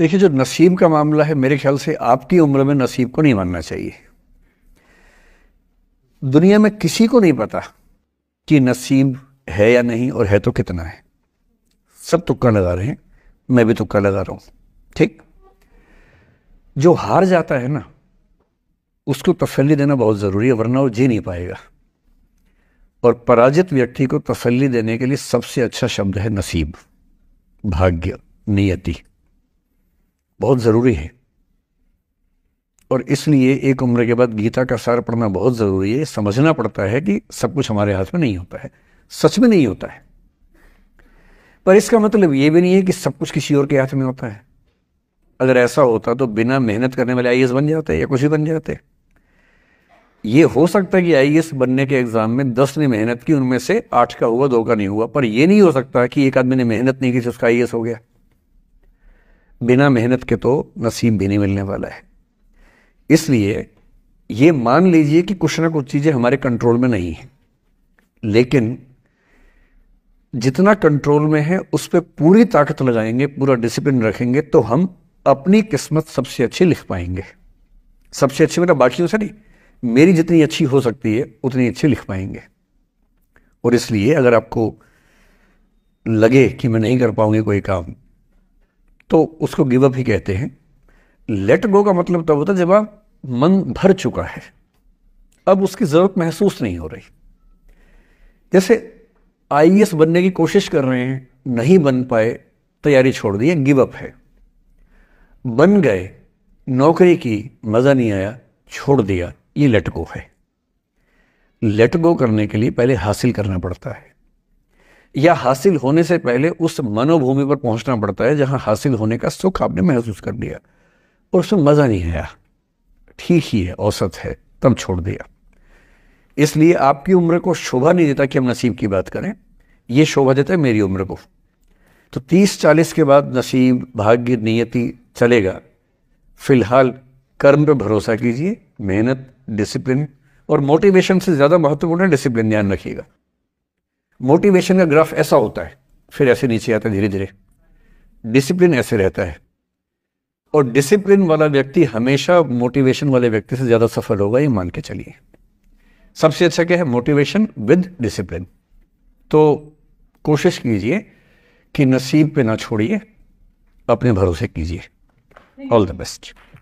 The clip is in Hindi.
देखिए जो नसीब का मामला है मेरे ख्याल से आपकी उम्र में नसीब को नहीं मानना चाहिए दुनिया में किसी को नहीं पता कि नसीब है या नहीं और है तो कितना है सब तुक्का लगा रहे हैं मैं भी तुक्का लगा रहा हूं ठीक जो हार जाता है ना उसको तसली देना बहुत ज़रूरी है वरना वो जी नहीं पाएगा और पराजित व्यक्ति को तसली देने के लिए सबसे अच्छा शब्द है नसीब भाग्य नियति बहुत ज़रूरी है और इसलिए एक उम्र के बाद गीता का सार पढ़ना बहुत ज़रूरी है समझना पड़ता है कि सब कुछ हमारे हाथ में नहीं होता है सच में नहीं होता है पर इसका मतलब ये भी नहीं है कि सब कुछ किसी और के हाथ में होता है अगर ऐसा होता तो बिना मेहनत करने वाले आई बन जाते या कुछ भी बन जाते ये हो सकता है कि आई बनने के एग्ज़ाम में दस ने मेहनत की उनमें से आठ का हुआ दो का नहीं हुआ पर यह नहीं हो सकता कि एक आदमी ने मेहनत नहीं की तो उसका आई हो गया बिना मेहनत के तो नसीब भी नहीं मिलने वाला है इसलिए ये मान लीजिए कि कुछ ना कुछ चीज़ें हमारे कंट्रोल में नहीं हैं लेकिन जितना कंट्रोल में है उस पर पूरी ताकत लगाएंगे पूरा डिसिप्लिन रखेंगे तो हम अपनी किस्मत सबसे अच्छी लिख पाएंगे सबसे अच्छी मतलब बाकियों तो से नहीं मेरी जितनी अच्छी हो सकती है उतनी अच्छी लिख पाएंगे और इसलिए अगर आपको लगे कि मैं नहीं कर पाऊंगी कोई काम तो उसको गिव अप ही कहते हैं लेट गो का मतलब तब होता है जब आप मन भर चुका है अब उसकी ज़रूरत महसूस नहीं हो रही जैसे आई e बनने की कोशिश कर रहे हैं नहीं बन पाए तैयारी छोड़ दी है गिव अप है बन गए नौकरी की मज़ा नहीं आया छोड़ दिया ये लेट गो है लेट गो करने के लिए पहले हासिल करना पड़ता है या हासिल होने से पहले उस मनोभूमि पर पहुंचना पड़ता है जहां हासिल होने का सुख आपने महसूस कर लिया और उसमें मज़ा नहीं आया ठीक ही है औसत है तब छोड़ दिया इसलिए आपकी उम्र को शोभा नहीं देता कि हम नसीब की बात करें यह शोभा देता है मेरी उम्र को तो तीस चालीस के बाद नसीब भाग्य नियति चलेगा फिलहाल कर्म पर भरोसा कीजिए मेहनत डिसिप्लिन और मोटिवेशन से ज़्यादा महत्वपूर्ण है डिसिप्लिन ध्यान रखिएगा मोटिवेशन का ग्राफ ऐसा होता है फिर ऐसे नीचे आता है धीरे धीरे डिसिप्लिन ऐसे रहता है और डिसिप्लिन वाला व्यक्ति हमेशा मोटिवेशन वाले व्यक्ति से ज़्यादा सफल होगा ये मान के चलिए सबसे अच्छा क्या है मोटिवेशन विद डिसिप्लिन तो कोशिश कीजिए कि नसीब पे ना छोड़िए अपने भरोसे कीजिए ऑल द बेस्ट